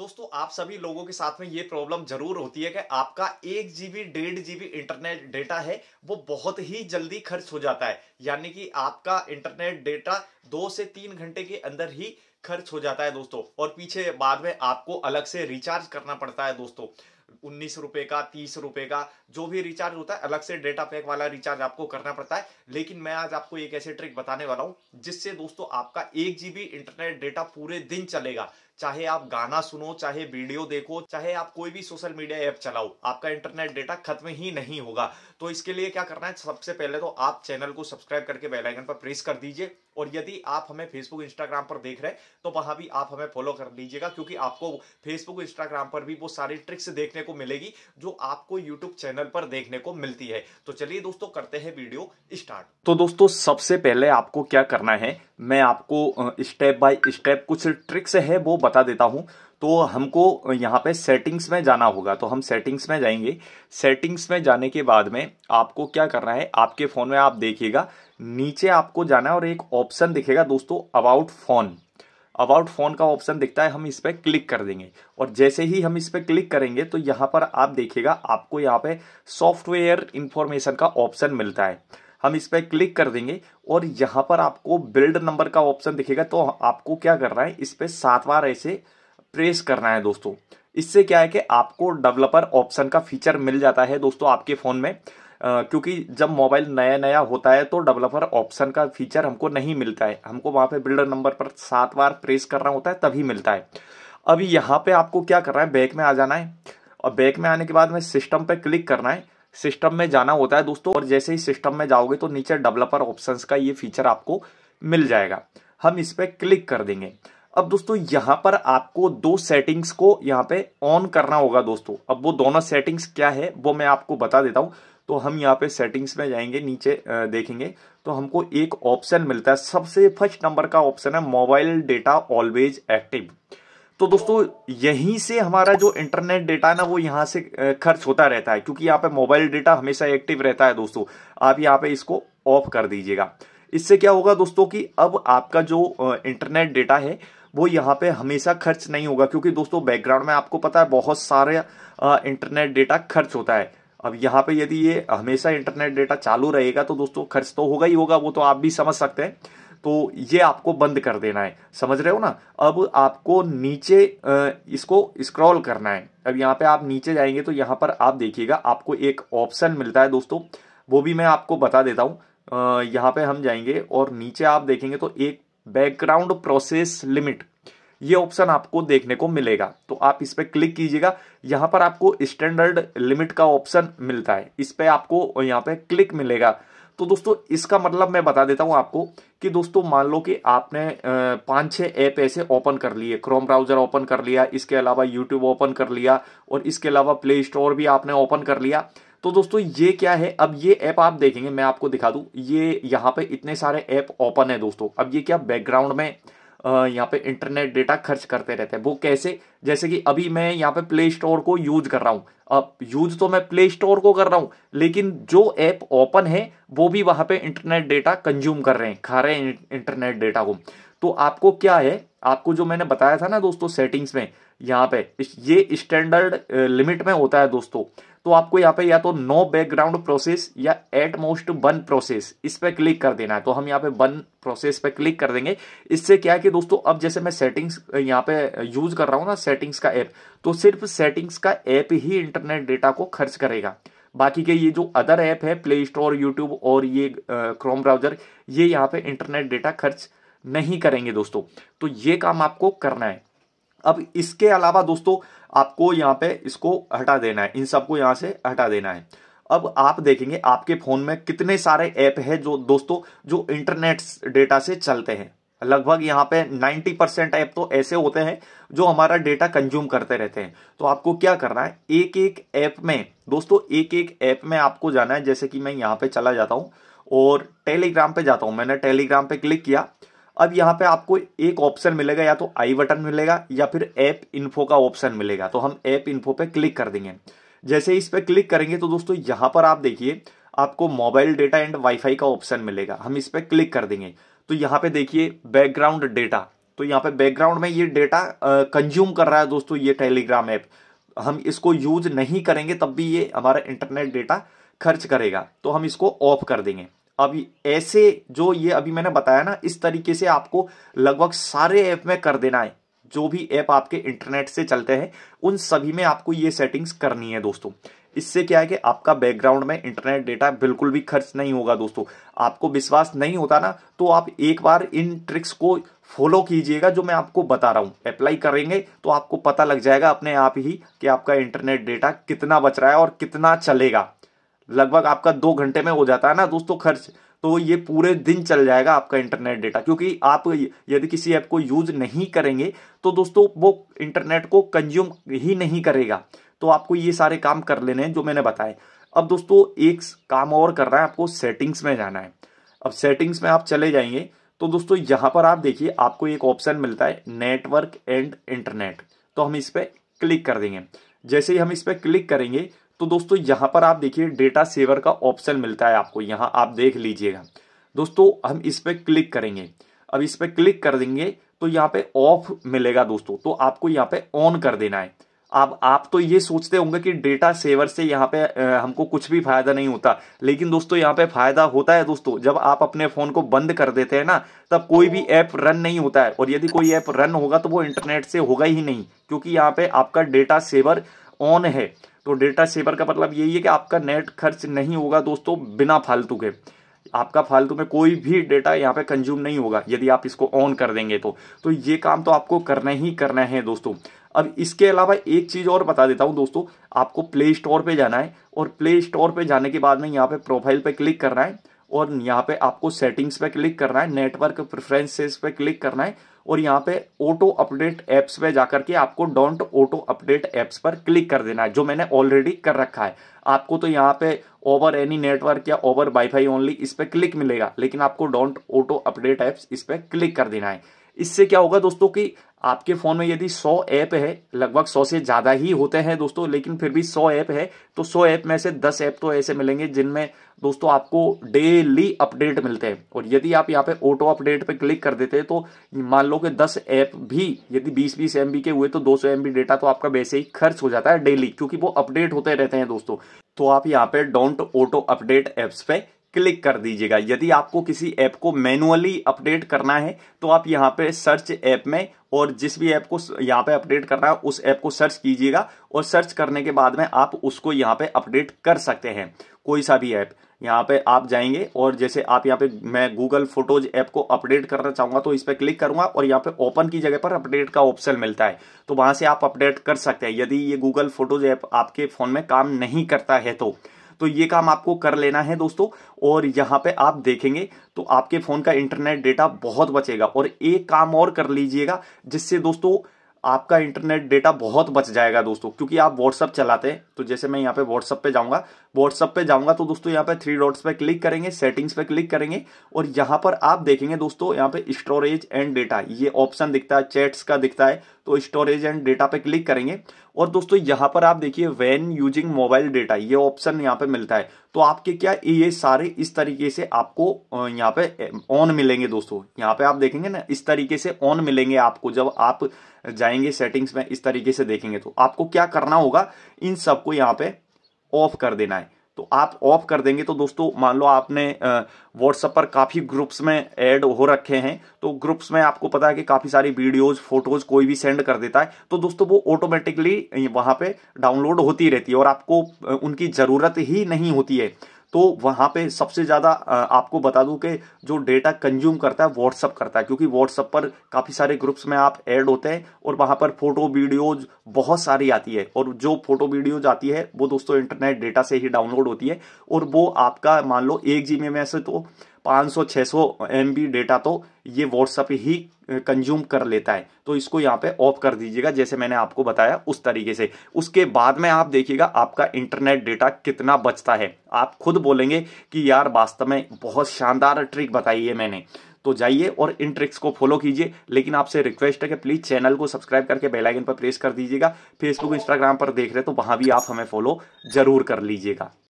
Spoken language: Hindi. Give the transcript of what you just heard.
दोस्तों आप सभी लोगों के साथ में ये प्रॉब्लम जरूर होती है कि आपका एक जीबी डेढ़ जीबी इंटरनेट डेटा है वो बहुत ही जल्दी खर्च हो जाता है यानी कि आपका इंटरनेट डेटा दो से तीन घंटे के अंदर ही खर्च हो जाता है दोस्तों और पीछे बाद में आपको अलग से रिचार्ज करना पड़ता है दोस्तों उन्नीस रुपए का तीस रुपए का जो भी रिचार्ज होता है अलग से डेटा पैक वाला रिचार्ज आपको करना पड़ता है लेकिन मैं आज आपको एक ऐसे ट्रिक बताने वाला हूँ जिससे दोस्तों आपका एक जीबी इंटरनेट डेटा पूरे दिन चलेगा चाहे आप गाना सुनो चाहे वीडियो देखो चाहे आप कोई भी सोशल मीडिया ऐप चलाओ आपका इंटरनेट डेटा खत्म ही नहीं होगा तो इसके लिए क्या करना है सबसे पहले तो आप चैनल को सब्सक्राइब करके बेल आइकन पर प्रेस कर दीजिए और यदि आप हमें फेसबुक इंस्टाग्राम पर देख रहे हैं तो वहां भी आप हमें फॉलो कर लीजिएगा क्योंकि आपको फेसबुक इंस्टाग्राम पर भी वो सारी ट्रिक्स देखने को मिलेगी जो आपको यूट्यूब चैनल पर देखने को मिलती है तो चलिए दोस्तों करते हैं वीडियो स्टार्ट तो दोस्तों सबसे पहले आपको क्या करना है मैं आपको स्टेप बाय स्टेप कुछ ट्रिक्स है वो बता देता हूँ तो हमको यहाँ पे सेटिंग्स में जाना होगा तो हम सेटिंग्स में जाएंगे सेटिंग्स में जाने के बाद में आपको क्या करना है आपके फ़ोन में आप देखिएगा नीचे आपको जाना है और एक ऑप्शन दिखेगा दोस्तों अबाउट फ़ोन अबाउट फ़ोन का ऑप्शन दिखता है हम इस पर क्लिक कर देंगे और जैसे ही हम इस पर क्लिक करेंगे तो यहाँ पर आप देखिएगा आपको यहाँ पे सॉफ्टवेयर इन्फॉर्मेशन का ऑप्शन मिलता है हम इस पर क्लिक कर देंगे और यहाँ पर आपको बिल्ड नंबर का ऑप्शन दिखेगा तो आपको क्या करना है इस पर सात बार ऐसे प्रेस करना है दोस्तों इससे क्या है कि आपको डेवलपर ऑप्शन का फीचर मिल जाता है दोस्तों आपके फ़ोन में आ, क्योंकि जब मोबाइल नया नया होता है तो डेवलपर ऑप्शन का फीचर हमको नहीं मिलता है हमको वहाँ पे बिल्डर नंबर पर सात बार प्रेस करना होता है तभी मिलता है अभी यहाँ पे आपको क्या करना है बैक में आ जाना है और बैक में आने के बाद में सिस्टम पे क्लिक करना है सिस्टम में जाना होता है दोस्तों और जैसे ही सिस्टम में जाओगे तो नीचे डेवलपर ऑप्शंस का ये फीचर आपको मिल जाएगा हम इस पर क्लिक कर देंगे अब दोस्तों यहाँ पर आपको दो सेटिंग्स को यहाँ पे ऑन करना होगा दोस्तों अब वो दोनों सेटिंग्स क्या है वो मैं आपको बता देता हूँ तो हम यहाँ पे सेटिंग्स में जाएंगे नीचे देखेंगे तो हमको एक ऑप्शन मिलता है सबसे फर्स्ट नंबर का ऑप्शन है मोबाइल डेटा ऑलवेज एक्टिव तो दोस्तों यहीं से हमारा जो इंटरनेट डेटा ना वो यहाँ से खर्च होता रहता है क्योंकि यहाँ पे मोबाइल डेटा हमेशा एक्टिव रहता है दोस्तों आप यहाँ पे इसको ऑफ कर दीजिएगा इससे क्या होगा दोस्तों कि अब आपका जो इंटरनेट डेटा है वो यहाँ पे हमेशा खर्च नहीं होगा क्योंकि दोस्तों बैकग्राउंड में आपको पता है बहुत सारे इंटरनेट डेटा खर्च होता है अब यहाँ पे यदि ये हमेशा इंटरनेट डेटा चालू रहेगा तो दोस्तों खर्च तो होगा ही होगा वो तो आप भी समझ सकते हैं तो ये आपको बंद कर देना है समझ रहे हो ना अब आपको नीचे इसको स्क्रॉल करना है अब यहाँ पे आप नीचे जाएंगे तो यहाँ पर आप देखिएगा आपको एक ऑप्शन मिलता है दोस्तों वो भी मैं आपको बता देता हूँ यहाँ पे हम जाएंगे और नीचे आप देखेंगे तो एक बैकग्राउंड प्रोसेस लिमिट ये ऑप्शन आपको देखने को मिलेगा तो आप इस पर क्लिक कीजिएगा यहाँ पर आपको स्टैंडर्ड लिमिट का ऑप्शन मिलता है इस पर आपको यहाँ पे क्लिक मिलेगा तो दोस्तों इसका मतलब मैं बता देता हूं आपको कि दोस्तों मान लो कि आपने पांच छह ऐप ऐसे ओपन कर लिए क्रोम ब्राउज़र ओपन कर लिया इसके अलावा यूट्यूब ओपन कर लिया और इसके अलावा प्ले स्टोर भी आपने ओपन कर लिया तो दोस्तों ये क्या है अब ये ऐप आप देखेंगे मैं आपको दिखा दूं ये यहाँ पे इतने सारे ऐप ओपन है दोस्तों अब ये क्या बैकग्राउंड में यहाँ पे इंटरनेट डेटा खर्च करते रहते हैं वो कैसे जैसे कि अभी मैं यहाँ पे प्ले स्टोर को यूज कर रहा हूँ अब यूज तो मैं प्ले स्टोर को कर रहा हूँ लेकिन जो ऐप ओपन है वो भी वहाँ पे इंटरनेट डेटा कंज्यूम कर रहे हैं खा रहे हैं इंटरनेट डेटा को तो आपको क्या है आपको जो मैंने बताया था ना दोस्तों सेटिंग्स में यहाँ पे ये स्टैंडर्ड लिमिट में होता है दोस्तों तो आपको यहाँ पे या तो नो बैकग्राउंड प्रोसेस या एट मोस्ट वन प्रोसेस इस पर क्लिक कर देना है तो हम यहाँ पे वन प्रोसेस पे क्लिक कर देंगे इससे क्या है कि दोस्तों अब जैसे मैं सेटिंग्स यहाँ पे यूज कर रहा हूँ ना सेटिंग्स का ऐप तो सिर्फ सेटिंग्स का ऐप ही इंटरनेट डेटा को खर्च करेगा बाकी के ये जो अदर ऐप है प्ले स्टोर यूट्यूब और ये क्रोम ब्राउजर ये यहाँ पे इंटरनेट डेटा खर्च नहीं करेंगे दोस्तों तो ये काम आपको करना है अब इसके अलावा दोस्तों आपको यहाँ पे इसको हटा देना है इन सबको यहाँ से हटा देना है अब आप देखेंगे आपके फोन में कितने सारे ऐप है जो दोस्तों जो इंटरनेट डेटा से चलते हैं लगभग यहाँ पे 90 परसेंट ऐप तो ऐसे होते हैं जो हमारा डेटा कंज्यूम करते रहते हैं तो आपको क्या करना है एक एक ऐप में दोस्तों एक एक ऐप में आपको जाना है जैसे कि मैं यहाँ पे चला जाता हूँ और टेलीग्राम पे जाता हूँ मैंने टेलीग्राम पे क्लिक किया अब यहाँ पे आपको एक ऑप्शन मिलेगा या तो आई बटन मिलेगा या फिर ऐप इन्फो का ऑप्शन मिलेगा तो हम ऐप इन्फो पे क्लिक कर देंगे जैसे इस पर क्लिक करेंगे तो दोस्तों यहाँ पर आप देखिए आपको मोबाइल डेटा एंड वाईफाई का ऑप्शन मिलेगा हम इस पर क्लिक कर देंगे तो यहाँ पे देखिए बैकग्राउंड डेटा तो यहाँ पे बैकग्राउंड में ये डेटा कंज्यूम कर रहा है दोस्तों ये टेलीग्राम ऐप हम इसको यूज नहीं करेंगे तब भी ये हमारा इंटरनेट डेटा खर्च करेगा तो हम इसको ऑफ कर देंगे अभी ऐसे जो ये अभी मैंने बताया ना इस तरीके से आपको लगभग सारे ऐप में कर देना है जो भी ऐप आपके इंटरनेट से चलते हैं उन सभी में आपको ये सेटिंग्स करनी है दोस्तों इससे क्या है कि आपका बैकग्राउंड में इंटरनेट डेटा बिल्कुल भी खर्च नहीं होगा दोस्तों आपको विश्वास नहीं होता ना तो आप एक बार इन ट्रिक्स को फॉलो कीजिएगा जो मैं आपको बता रहा हूँ अप्लाई करेंगे तो आपको पता लग जाएगा अपने आप ही कि आपका इंटरनेट डेटा कितना बच रहा है और कितना चलेगा लगभग आपका दो घंटे में हो जाता है ना दोस्तों खर्च तो ये पूरे दिन चल जाएगा आपका इंटरनेट डेटा क्योंकि आप यदि किसी ऐप को यूज नहीं करेंगे तो दोस्तों वो इंटरनेट को कंज्यूम ही नहीं करेगा तो आपको ये सारे काम कर लेने हैं जो मैंने बताए अब दोस्तों एक काम और करना है आपको सेटिंग्स में जाना है अब सेटिंग्स में आप चले जाएंगे तो दोस्तों यहां पर आप देखिए आपको एक ऑप्शन मिलता है नेटवर्क एंड इंटरनेट तो हम इस पर क्लिक कर देंगे जैसे ही हम इस पर क्लिक करेंगे तो दोस्तों यहाँ पर आप देखिए डेटा सेवर का ऑप्शन मिलता है आपको यहाँ आप देख लीजिएगा दोस्तों हम इस पर क्लिक करेंगे अब इस पर क्लिक कर देंगे तो यहाँ पे ऑफ मिलेगा दोस्तों तो आपको यहाँ पे ऑन कर देना है आप आप तो ये सोचते होंगे कि डेटा सेवर से यहाँ पे हमको कुछ भी फायदा नहीं होता लेकिन दोस्तों यहाँ पे फायदा होता है दोस्तों जब आप अपने फोन को बंद कर देते हैं ना तब कोई भी ऐप रन नहीं होता है और यदि कोई ऐप रन होगा तो वो इंटरनेट से होगा ही नहीं क्योंकि यहाँ पे आपका डेटा सेवर ऑन है तो डेटा सेवर का मतलब यही है कि आपका नेट खर्च नहीं होगा दोस्तों बिना फालतू के आपका फालतू में कोई भी डेटा यहाँ पे कंज्यूम नहीं होगा यदि आप इसको ऑन कर देंगे तो तो ये काम तो आपको करना ही करना है दोस्तों अब इसके अलावा एक चीज़ और बता देता हूँ दोस्तों आपको प्ले स्टोर पे जाना है और प्ले स्टोर पे जाने के बाद में यहाँ पे प्रोफाइल पे क्लिक करना है और यहाँ पे आपको सेटिंग्स पे क्लिक करना है नेटवर्क प्रेफरेंसेस पे क्लिक करना है और यहाँ पे ऑटो अपडेट एप्स पे जाकर के आपको डोंट ऑटो अपडेट ऐप्स पर क्लिक कर देना है जो मैंने ऑलरेडी कर रखा है आपको तो यहाँ पे ओवर एनी नेटवर्क या ओवर वाईफाई ओनली इस पर क्लिक मिलेगा लेकिन आपको डोंट ऑटो अपडेट ऐप्स इस पर क्लिक कर देना है इससे क्या होगा दोस्तों की आपके फ़ोन में यदि 100 ऐप है लगभग 100 से ज़्यादा ही होते हैं दोस्तों लेकिन फिर भी 100 ऐप है तो 100 ऐप में से 10 ऐप तो ऐसे मिलेंगे जिनमें दोस्तों आपको डेली अपडेट मिलते हैं और यदि आप यहाँ पे ऑटो अपडेट पे क्लिक कर देते हैं तो मान लो कि 10 ऐप भी यदि 20 बीस एम के हुए तो 200 सौ डेटा तो आपका वैसे ही खर्च हो जाता है डेली क्योंकि वो अपडेट होते रहते हैं दोस्तों तो आप यहाँ पे डोंट ऑटो अपडेट ऐप्स पे क्लिक कर दीजिएगा यदि आपको किसी ऐप को मैनुअली अपडेट करना है तो आप यहाँ पे सर्च ऐप में और जिस भी ऐप को यहाँ पे अपडेट करना है उस ऐप को सर्च कीजिएगा और सर्च करने के बाद में आप उसको यहाँ पे अपडेट कर सकते हैं कोई सा भी ऐप यहाँ पे आप जाएंगे और जैसे आप यहाँ पे मैं गूगल फोटोज ऐप को अपडेट करना चाहूँगा तो इस पर क्लिक करूँगा और यहाँ पे ओपन की जगह पर अपडेट का ऑप्शन मिलता है तो वहाँ से आप अपडेट कर सकते हैं यदि ये गूगल फोटोज ऐप आपके फ़ोन में काम नहीं करता है तो तो ये काम आपको कर लेना है दोस्तों और यहाँ पे आप देखेंगे तो आपके फ़ोन का इंटरनेट डेटा बहुत बचेगा और एक काम और कर लीजिएगा जिससे दोस्तों आपका इंटरनेट डेटा बहुत बच जाएगा दोस्तों क्योंकि आप व्हाट्सअप चलाते हैं तो जैसे मैं यहाँ पे व्हाट्सअप पे जाऊंगा व्हाट्सअप पे जाऊंगा तो दोस्तों यहाँ पे थ्री डॉट्स पे क्लिक करेंगे सेटिंग्स पे क्लिक करेंगे और यहाँ पर आप देखेंगे दोस्तों यहाँ पे स्टोरेज एंड डेटा ये ऑप्शन दिखता है चैट्स का दिखता है तो स्टोरेज एंड डेटा पे क्लिक करेंगे और दोस्तों यहाँ पर आप देखिए वैन यूजिंग मोबाइल डेटा ये ऑप्शन यहाँ पे मिलता है तो आपके क्या ये सारे इस तरीके से आपको यहाँ पे ऑन मिलेंगे दोस्तों यहाँ पे आप देखेंगे ना इस तरीके से ऑन मिलेंगे आपको जब आप जाएंगे सेटिंग्स में इस तरीके से देखेंगे तो आपको क्या करना होगा इन सबको यहाँ पे ऑफ कर देना है तो आप ऑफ कर देंगे तो दोस्तों मान लो आपने व्हाट्सएप पर काफ़ी ग्रुप्स में ऐड हो रखे हैं तो ग्रुप्स में आपको पता है कि काफ़ी सारी वीडियोस फोटोज कोई भी सेंड कर देता है तो दोस्तों वो ऑटोमेटिकली वहां पे डाउनलोड होती रहती है और आपको उनकी ज़रूरत ही नहीं होती है तो वहाँ पे सबसे ज़्यादा आपको बता दूँ कि जो डेटा कंज्यूम करता है व्हाट्सअप करता है क्योंकि व्हाट्सअप पर काफ़ी सारे ग्रुप्स में आप ऐड होते हैं और वहाँ पर फोटो वीडियोज बहुत सारी आती है और जो फोटो वीडियोज आती है वो दोस्तों इंटरनेट डेटा से ही डाउनलोड होती है और वो आपका मान लो एक जी में से तो 500 600 बी डेटा तो ये व्हाट्सअप ही कंज्यूम कर लेता है तो इसको यहाँ पे ऑफ कर दीजिएगा जैसे मैंने आपको बताया उस तरीके से उसके बाद में आप देखिएगा आपका इंटरनेट डेटा कितना बचता है आप खुद बोलेंगे कि यार वास्तव में बहुत शानदार ट्रिक बताई है मैंने तो जाइए और इन ट्रिक्स को फॉलो कीजिए लेकिन आपसे रिक्वेस्ट है कि प्लीज़ चैनल को सब्सक्राइब करके बेल आइकन पर प्रेस कर दीजिएगा फेसबुक इंस्टाग्राम पर देख रहे तो वहाँ भी आप हमें फॉलो ज़रूर कर लीजिएगा